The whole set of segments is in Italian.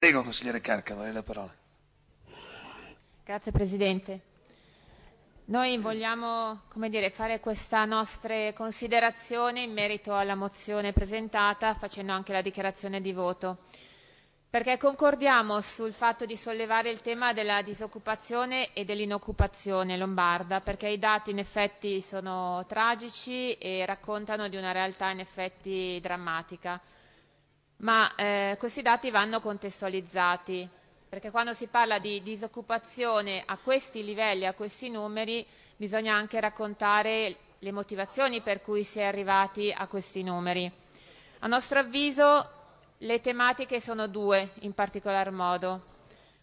Prego, consigliere Carcano, lei la parola. Grazie Presidente. Noi vogliamo dire, fare questa nostra considerazione in merito alla mozione presentata, facendo anche la dichiarazione di voto, perché concordiamo sul fatto di sollevare il tema della disoccupazione e dell'inoccupazione lombarda, perché i dati in effetti sono tragici e raccontano di una realtà in effetti drammatica ma eh, questi dati vanno contestualizzati, perché quando si parla di disoccupazione a questi livelli, a questi numeri, bisogna anche raccontare le motivazioni per cui si è arrivati a questi numeri. A nostro avviso le tematiche sono due in particolar modo.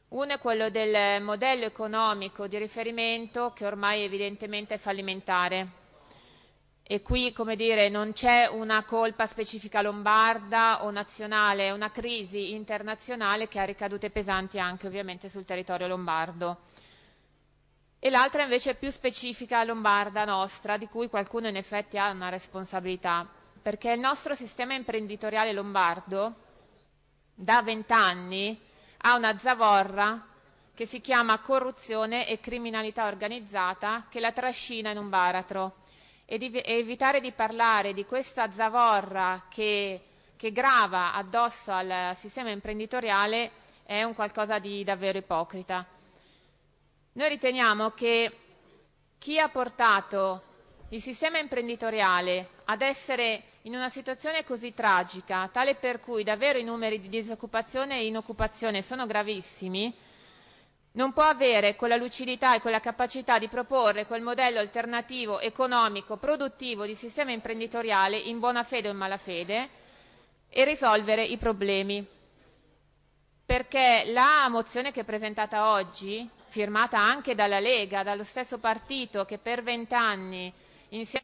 Uno è quello del modello economico di riferimento che ormai evidentemente è fallimentare e qui come dire, non c'è una colpa specifica lombarda o nazionale, è una crisi internazionale che ha ricadute pesanti anche ovviamente sul territorio lombardo. E l'altra invece è più specifica lombarda nostra, di cui qualcuno in effetti ha una responsabilità, perché il nostro sistema imprenditoriale lombardo da vent'anni ha una zavorra che si chiama corruzione e criminalità organizzata che la trascina in un baratro e, di, e evitare di parlare di questa zavorra che, che grava addosso al sistema imprenditoriale è un qualcosa di davvero ipocrita. Noi riteniamo che chi ha portato il sistema imprenditoriale ad essere in una situazione così tragica, tale per cui davvero i numeri di disoccupazione e inoccupazione sono gravissimi, non può avere quella lucidità e quella capacità di proporre quel modello alternativo, economico, produttivo di sistema imprenditoriale in buona fede o in malafede e risolvere i problemi. Perché la mozione che è presentata oggi, firmata anche dalla Lega, dallo stesso partito che per vent'anni insieme.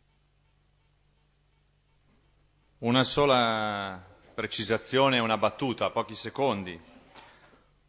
Una sola precisazione e una battuta, pochi secondi.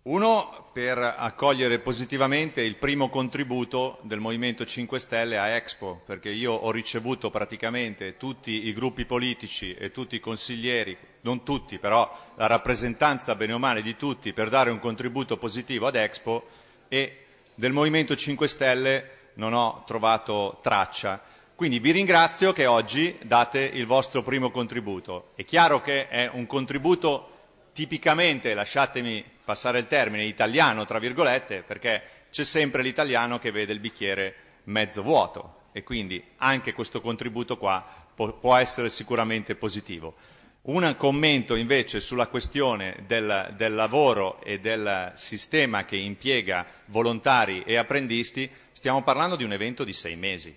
Uno, per accogliere positivamente il primo contributo del Movimento 5 Stelle a Expo, perché io ho ricevuto praticamente tutti i gruppi politici e tutti i consiglieri, non tutti, però la rappresentanza bene o male di tutti per dare un contributo positivo ad Expo e del Movimento 5 Stelle non ho trovato traccia. Quindi vi ringrazio che oggi date il vostro primo contributo. È chiaro che è un contributo tipicamente, lasciatemi passare il termine, italiano, tra virgolette, perché c'è sempre l'italiano che vede il bicchiere mezzo vuoto e quindi anche questo contributo qua può, può essere sicuramente positivo. Un commento invece sulla questione del, del, lavoro e del sistema che impiega volontari e apprendisti, stiamo parlando di un evento di sei mesi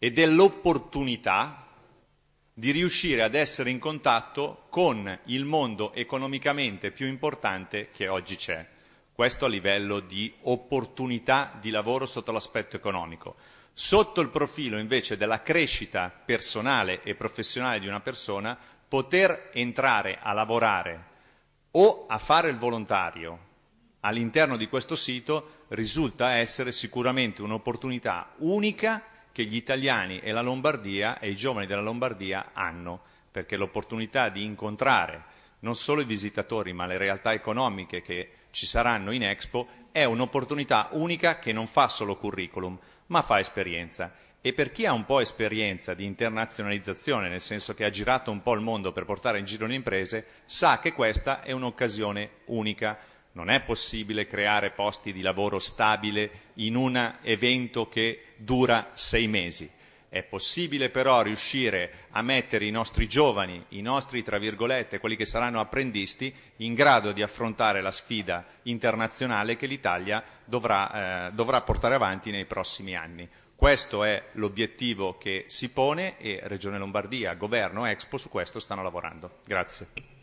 e dell'opportunità di riuscire ad essere in contatto con il mondo economicamente più importante che oggi c'è. Questo a livello di opportunità di lavoro sotto l'aspetto economico. Sotto il profilo invece della crescita personale e professionale di una persona, poter entrare a lavorare o a fare il volontario all'interno di questo sito risulta essere sicuramente un'opportunità unica che gli italiani e la Lombardia e i giovani della Lombardia hanno, perché l'opportunità di incontrare non solo i visitatori ma le realtà economiche che ci saranno in Expo è un'opportunità unica che non fa solo curriculum ma fa esperienza e per chi ha un po' esperienza di internazionalizzazione, nel senso che ha girato un po' il mondo per portare in giro le imprese, sa che questa è un'occasione unica. Non è possibile creare posti di lavoro stabile in un evento che dura sei mesi. È possibile però riuscire a mettere i nostri giovani, i nostri tra virgolette, quelli che saranno apprendisti, in grado di affrontare la sfida internazionale che l'Italia dovrà, eh, dovrà portare avanti nei prossimi anni. Questo è l'obiettivo che si pone e Regione Lombardia, Governo, Expo su questo stanno lavorando. Grazie.